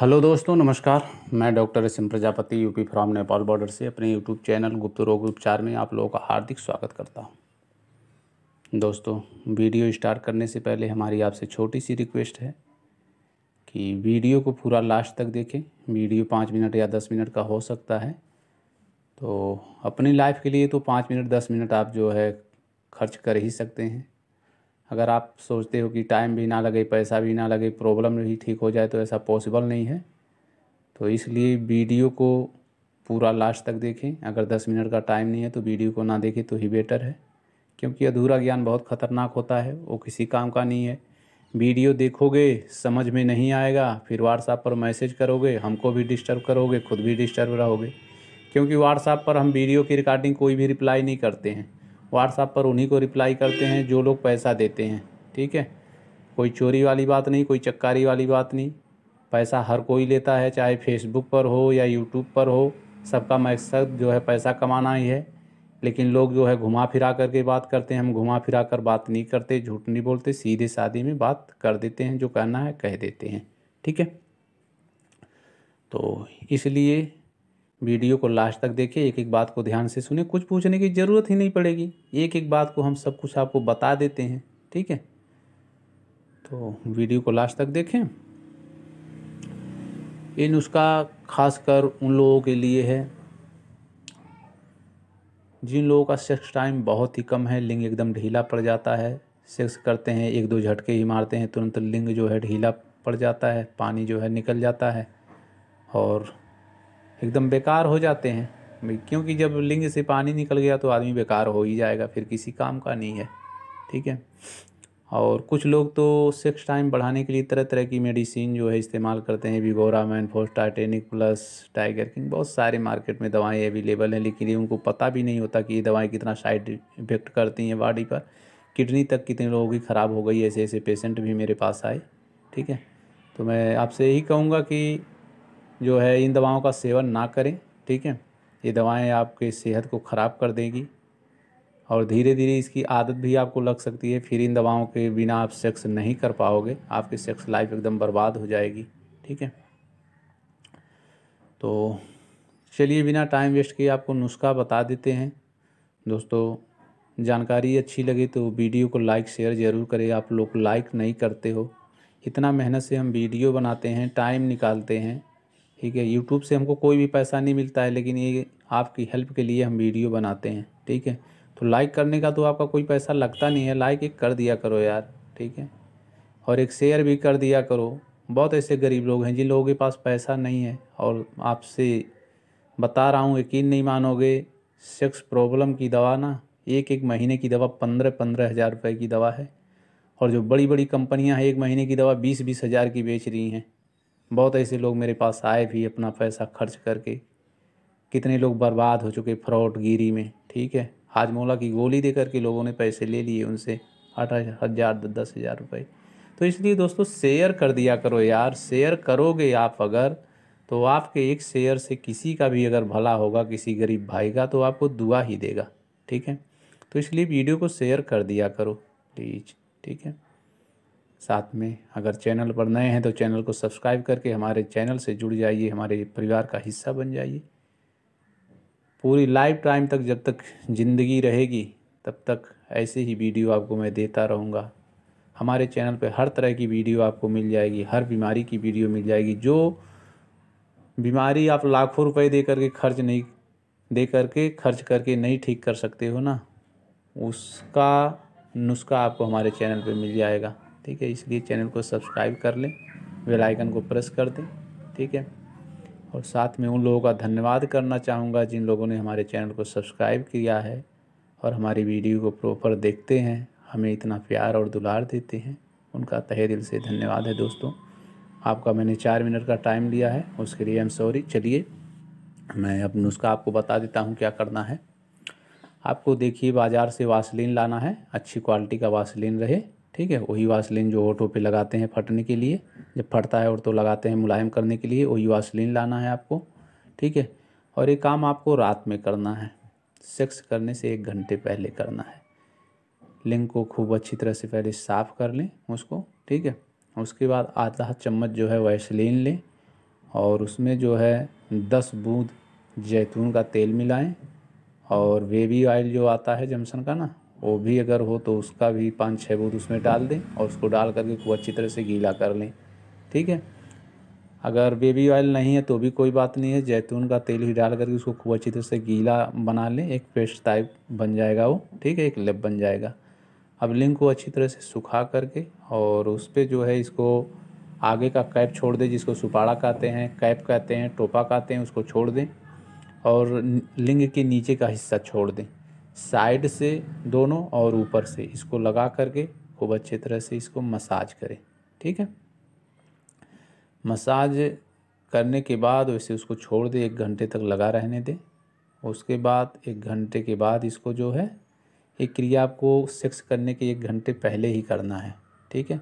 hello दोस्तों नमस्कार मैं डॉक्टर सिम Prajapati UP from Nepal border से अपने यूट्यूब चैनल गुप्त रोग उपचार में आप लोगों का हार्दिक स्वागत करता हूं दोस्तों वीडियो स्टार्ट करने से पहले हमारी आपसे छोटी सी रिक्वेस्ट है कि वीडियो को पूरा लास्ट तक देखें वीडियो पाँच मिनट या दस मिनट का हो सकता है तो अपनी लाइफ के लिए तो पाँच मिनट दस मिनट आप जो है खर्च कर ही सकते हैं अगर आप सोचते हो कि टाइम भी ना लगे पैसा भी ना लगे प्रॉब्लम भी ठीक हो जाए तो ऐसा पॉसिबल नहीं है तो इसलिए वीडियो को पूरा लास्ट तक देखें अगर दस मिनट का टाइम नहीं है तो वीडियो को ना देखें तो ही बेटर है क्योंकि अधूरा ज्ञान बहुत खतरनाक होता है वो किसी काम का नहीं है वीडियो देखोगे समझ में नहीं आएगा फिर व्हाट्सएप पर मैसेज करोगे हमको भी डिस्टर्ब करोगे खुद भी डिस्टर्ब रहोगे क्योंकि व्हाट्सएप पर हम वीडियो की रिकॉर्डिंग कोई भी रिप्लाई नहीं करते हैं व्हाट्सअप पर उन्हीं को रिप्लाई करते हैं जो लोग पैसा देते हैं ठीक है कोई चोरी वाली बात नहीं कोई चक्कारी वाली बात नहीं पैसा हर कोई लेता है चाहे फेसबुक पर हो या यूट्यूब पर हो सबका मकसद जो है पैसा कमाना ही है लेकिन लोग जो है घुमा फिरा करके बात करते हैं हम घुमा फिरा कर बात नहीं करते झूठ नहीं बोलते सीधे शादी में बात कर देते हैं जो कहना है कह देते हैं ठीक है तो इसलिए वीडियो को लास्ट तक देखें एक एक बात को ध्यान से सुने कुछ पूछने की ज़रूरत ही नहीं पड़ेगी एक एक बात को हम सब कुछ आपको बता देते हैं ठीक है तो वीडियो को लास्ट तक देखें ये नुस्खा खासकर उन लोगों के लिए है जिन लोगों का सेक्स टाइम बहुत ही कम है लिंग एकदम ढीला पड़ जाता है सेक्स करते हैं एक दो झटके ही मारते हैं तुरंत लिंग जो है ढीला पड़ जाता है पानी जो है निकल जाता है और एकदम बेकार हो जाते हैं क्योंकि जब लिंग से पानी निकल गया तो आदमी बेकार हो ही जाएगा फिर किसी काम का नहीं है ठीक है और कुछ लोग तो सेक्स टाइम बढ़ाने के लिए तरह तरह की मेडिसिन जो है इस्तेमाल करते हैं विगोरामैन फोस्टाटेनिक प्लस टाइगर किंग बहुत सारे मार्केट में दवाएं अवेलेबल हैं लेकिन ये उनको पता भी नहीं होता कि ये दवाएं कितना साइड इफेक्ट करती हैं बॉडी पर किडनी तक कितने लोगों की ख़राब हो गई ऐसे ऐसे पेशेंट भी मेरे पास आए ठीक है तो मैं आपसे यही कहूँगा कि जो है इन दवाओं का सेवन ना करें ठीक है ये दवाएं आपके सेहत को ख़राब कर देगी और धीरे धीरे इसकी आदत भी आपको लग सकती है फिर इन दवाओं के बिना आप सेक्स नहीं कर पाओगे आपकी सेक्स लाइफ एकदम बर्बाद हो जाएगी ठीक है तो चलिए बिना टाइम वेस्ट किए आपको नुस्खा बता देते हैं दोस्तों जानकारी अच्छी लगी तो वीडियो को लाइक शेयर ज़रूर करें आप लोग लाइक नहीं करते हो इतना मेहनत से हम वीडियो बनाते हैं टाइम निकालते हैं ठीक है यूट्यूब से हमको कोई भी पैसा नहीं मिलता है लेकिन ये आपकी हेल्प के लिए हम वीडियो बनाते हैं ठीक है तो लाइक करने का तो आपका कोई पैसा लगता नहीं है लाइक एक कर दिया करो यार ठीक है और एक शेयर भी कर दिया करो बहुत ऐसे गरीब लोग हैं जिन लोगों के पास पैसा नहीं है और आपसे बता रहा हूँ यकीन नहीं मानोगे सेक्स प्रॉब्लम की दवा ना एक एक महीने की दवा पंद्रह पंद्रह हज़ार रुपये की दवा है और जो बड़ी बड़ी कंपनियां हैं एक महीने की दवा बीस बीस हज़ार की बेच रही हैं बहुत ऐसे लोग मेरे पास आए भी अपना पैसा खर्च करके कितने लोग बर्बाद हो चुके फ्रॉड गिरी में ठीक है हाजमोला की गोली दे करके लोगों ने पैसे ले लिए उनसे आठ हज़ार दस हज़ार रुपये तो इसलिए दोस्तों शेयर कर दिया करो यार शेयर करोगे आप अगर तो आपके एक शेयर से किसी का भी अगर भला होगा किसी गरीब भाई का तो आपको दुआ ही देगा ठीक है तो इसलिए वीडियो को शेयर कर दिया करो प्लीज ठीक है साथ में अगर चैनल पर नए हैं तो चैनल को सब्सक्राइब करके हमारे चैनल से जुड़ जाइए हमारे परिवार का हिस्सा बन जाइए पूरी लाइफ टाइम तक जब तक ज़िंदगी रहेगी तब तक ऐसे ही वीडियो आपको मैं देता रहूँगा हमारे चैनल पर हर तरह की वीडियो आपको मिल जाएगी हर बीमारी की वीडियो मिल जाएगी जो बीमारी आप लाखों रुपए दे करके खर्च नहीं दे करके खर्च करके नहीं ठीक कर सकते हो ना उसका नुस्खा आपको हमारे चैनल पे मिल जाएगा ठीक है इसलिए चैनल को सब्सक्राइब कर लें बेल आइकन को प्रेस कर दें ठीक है और साथ में उन लोगों का धन्यवाद करना चाहूँगा जिन लोगों ने हमारे चैनल को सब्सक्राइब किया है और हमारी वीडियो को प्रॉपर देखते हैं हमें इतना प्यार और दुलार देते हैं उनका तहे दिल से धन्यवाद है दोस्तों आपका मैंने चार मिनट का टाइम लिया है उसके लिए आई एम सॉरी चलिए मैं अब नुस्खा आपको बता देता हूँ क्या करना है आपको देखिए बाज़ार से वासलिन लाना है अच्छी क्वालिटी का वासलिन रहे ठीक है वही वासलिन जो होठों पे लगाते हैं फटने के लिए जब फटता है और तो लगाते हैं मुलायम करने के लिए वही वासलिन लाना है आपको ठीक है और ये काम आपको रात में करना है सेक्स करने से एक घंटे पहले करना है लिंग को खूब अच्छी तरह से पहले साफ़ कर लें उसको ठीक है उसके बाद आधा चम्मच जो है वैसलिन लें और उसमें जो है दस बूंद जैतून का तेल मिलाएं और बेबी ऑयल जो आता है जमसन का ना वो भी अगर हो तो उसका भी पाँच छः बूंद उसमें डाल दें और उसको डाल करके खूब अच्छी तरह से गीला कर लें ठीक है अगर बेबी ऑयल नहीं है तो भी कोई बात नहीं है जैतून का तेल ही डाल करके उसको खूब अच्छी तरह से गीला बना लें एक पेस्ट टाइप बन जाएगा वो ठीक है एक लेप बन जाएगा अब लिंग को अच्छी तरह से सुखा करके और उस पर जो है इसको आगे का कैप छोड़ दें जिसको सुपाड़ा कहते हैं कैप कहते हैं टोपा कहते हैं उसको छोड़ दें और लिंग के नीचे का हिस्सा छोड़ दें साइड से दोनों और ऊपर से इसको लगा करके खूब अच्छे तरह से इसको मसाज करें ठीक है मसाज करने के बाद वैसे उसको छोड़ दें एक घंटे तक लगा रहने दें उसके बाद एक घंटे के बाद इसको जो है ये क्रिया आपको सेक्स करने के एक घंटे पहले ही करना है ठीक है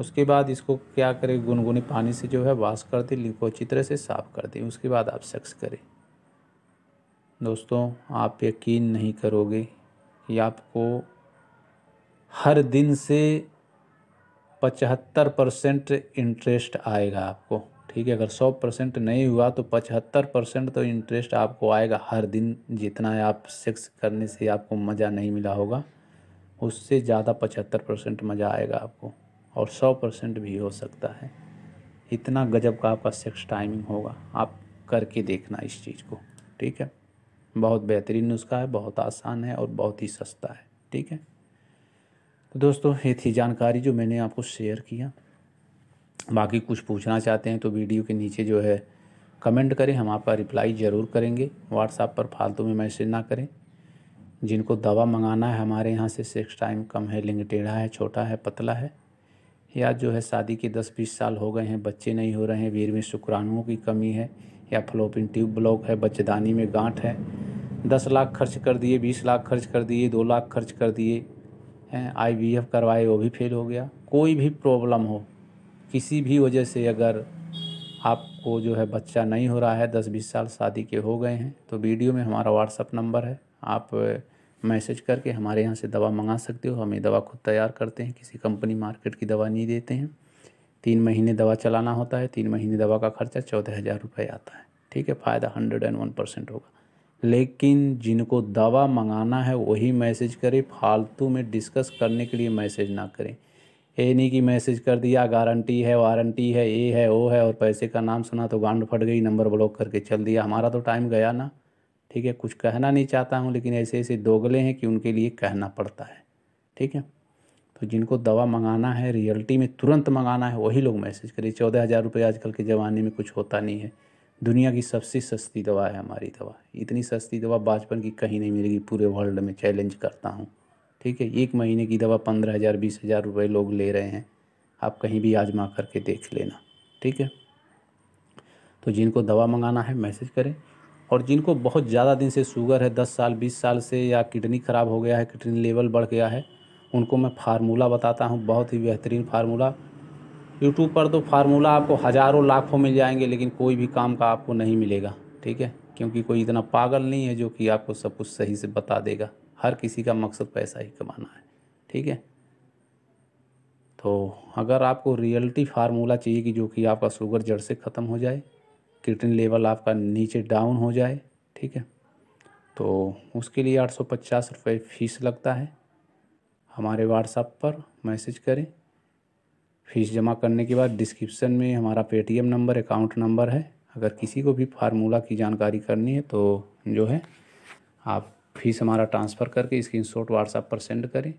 उसके बाद इसको क्या करें गुनगुने पानी से जो है वाश कर दें लिंग को अच्छी तरह से साफ़ कर दें उसके बाद आप सेक्स करें दोस्तों आप यकीन नहीं करोगे कि आपको हर दिन से पचहत्तर परसेंट इंटरेस्ट आएगा आपको ठीक है अगर सौ परसेंट नहीं हुआ तो पचहत्तर परसेंट तो इंटरेस्ट आपको आएगा हर दिन जितना आप सेक्स करने से आपको मज़ा नहीं मिला होगा उससे ज़्यादा पचहत्तर परसेंट मज़ा आएगा आपको और सौ परसेंट भी हो सकता है इतना गजब का आपका सेक्स टाइमिंग होगा आप करके देखना इस चीज़ को ठीक है बहुत बेहतरीन नुस्खा है बहुत आसान है और बहुत ही सस्ता है ठीक है तो दोस्तों ये थी जानकारी जो मैंने आपको शेयर किया बाकी कुछ पूछना चाहते हैं तो वीडियो के नीचे जो है कमेंट करें हम आपका रिप्लाई ज़रूर करेंगे व्हाट्सएप पर फालतू में मैसेज ना करें जिनको दवा मंगाना है हमारे यहाँ से सेक्स टाइम कम है लिंग टेढ़ा है छोटा है पतला है या जो है शादी के दस बीस साल हो गए हैं बच्चे नहीं हो रहे हैं वीर में शुक्राणुओं की कमी है या फ्लोपिंग ट्यूब ब्लॉक है बच्चेदानी में गांठ है दस लाख खर्च कर दिए बीस लाख खर्च कर दिए दो लाख खर्च कर दिए हैं एफ करवाए वो भी फेल हो गया कोई भी प्रॉब्लम हो किसी भी वजह से अगर आपको जो है बच्चा नहीं हो रहा है दस बीस साल शादी के हो गए हैं तो वीडियो में हमारा व्हाट्सअप नंबर है आप मैसेज करके हमारे यहाँ से दवा मंगा सकते हो हम ये दवा खुद तैयार करते हैं किसी कंपनी मार्केट की दवा नहीं देते हैं तीन महीने दवा चलाना होता है तीन महीने दवा का खर्चा चौदह हज़ार रुपये आता है ठीक है फ़ायदा हंड्रेड एंड वन परसेंट होगा लेकिन जिनको दवा मंगाना है वही मैसेज करें फालतू में डिस्कस करने के लिए मैसेज ना करें ये नहीं कि मैसेज कर दिया गारंटी है वारंटी है ये है वो है और पैसे का नाम सुना तो गांड फट गई नंबर ब्लॉक करके चल दिया हमारा तो टाइम गया ना ठीक है कुछ कहना नहीं चाहता हूँ लेकिन ऐसे ऐसे दोगले हैं कि उनके लिए कहना पड़ता है ठीक है तो जिनको दवा मंगाना है रियलिटी में तुरंत मंगाना है वही लोग मैसेज करें चौदह हज़ार रुपये आजकल के ज़माने में कुछ होता नहीं है दुनिया की सबसे सस्ती दवा है हमारी दवा इतनी सस्ती दवा बचपन की कहीं नहीं मिलेगी पूरे वर्ल्ड में चैलेंज करता हूँ ठीक है एक महीने की दवा पंद्रह हज़ार बीस हज़ार रुपये लोग ले रहे हैं आप कहीं भी आजमा करके देख लेना ठीक है तो जिनको दवा मंगाना है मैसेज करें और जिनको बहुत ज़्यादा दिन से शुगर है दस साल बीस साल से या किडनी ख़राब हो गया है किडनी लेवल बढ़ गया है उनको मैं फार्मूला बताता हूँ बहुत ही बेहतरीन फार्मूला यूट्यूब पर तो फार्मूला आपको हज़ारों लाखों मिल जाएंगे लेकिन कोई भी काम का आपको नहीं मिलेगा ठीक है क्योंकि कोई इतना पागल नहीं है जो कि आपको सब कुछ सही से बता देगा हर किसी का मकसद पैसा ही कमाना है ठीक है तो अगर आपको रियलिटी फार्मूला चाहिए कि जो कि आपका शुगर जड़ से ख़त्म हो जाए किडनी लेवल आपका नीचे डाउन हो जाए ठीक है तो उसके लिए आठ सौ पचास रुपये फीस लगता है हमारे व्हाट्सएप पर मैसेज करें फीस जमा करने के बाद डिस्क्रिप्शन में हमारा पेटीएम नंबर अकाउंट नंबर है अगर किसी को भी फार्मूला की जानकारी करनी है तो जो है आप फीस हमारा ट्रांसफ़र करके स्क्रीन शॉट व्हाट्सएप पर सेंड करें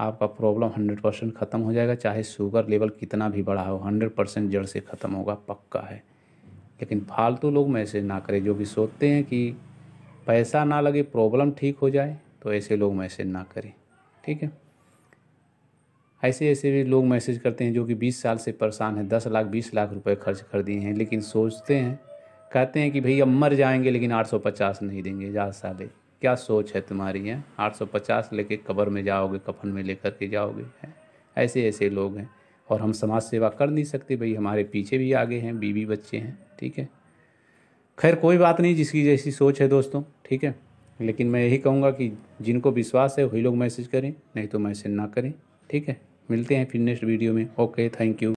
आपका प्रॉब्लम हंड्रेड परसेंट ख़त्म हो जाएगा चाहे शुगर लेवल कितना भी बढ़ा हो हंड्रेड परसेंट जड़ से ख़त्म होगा पक्का है लेकिन फालतू लोग मैसेज ना करें जो भी सोचते हैं कि पैसा ना लगे प्रॉब्लम ठीक हो जाए तो ऐसे लोग मैसेज ना करें ठीक है ऐसे ऐसे भी लोग मैसेज करते हैं जो कि 20 साल से परेशान हैं 10 लाख 20 लाख रुपए खर्च कर दिए हैं लेकिन सोचते हैं कहते हैं कि भैया मर जाएंगे लेकिन 850 नहीं देंगे जा साले क्या सोच है तुम्हारी है 850 लेके कब्र में जाओगे कफन में लेकर के जाओगे ऐसे ऐसे लोग हैं और हम समाज सेवा कर नहीं सकते भाई हमारे पीछे भी आगे हैं बीवी बच्चे हैं ठीक है खैर कोई बात नहीं जिसकी जैसी सोच है दोस्तों ठीक है लेकिन मैं यही कहूँगा कि जिनको विश्वास है वही लोग मैसेज करें नहीं तो मैसेज ना करें ठीक है मिलते हैं फिर नेक्स्ट वीडियो में ओके थैंक यू